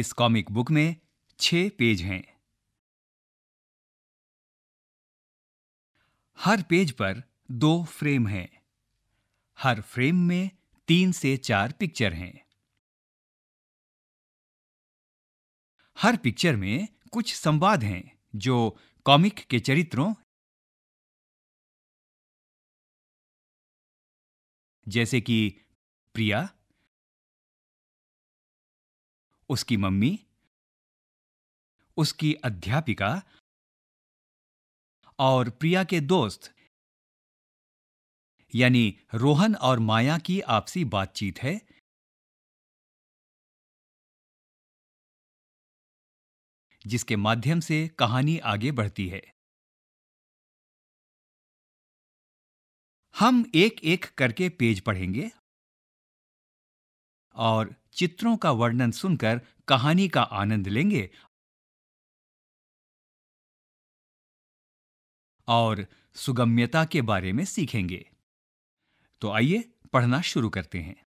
इस comic book में छह पेज हैं हर पेज पर दो फ्रेम हैं हर फ्रेम में तीन से चार पिक्चर हैं हर पिक्चर में कुछ संवाद हैं जो कॉमिक के चरित्रों जैसे कि प्रिया उसकी मम्मी उसकी अध्यापिका और प्रिया के दोस्त यानी रोहन और माया की आपसी बातचीत है जिसके माध्यम से कहानी आगे बढ़ती है हम एक एक करके पेज पढ़ेंगे और चित्रों का वर्णन सुनकर कहानी का आनंद लेंगे और सुगम्यता के बारे में सीखेंगे तो आइए पढ़ना शुरू करते हैं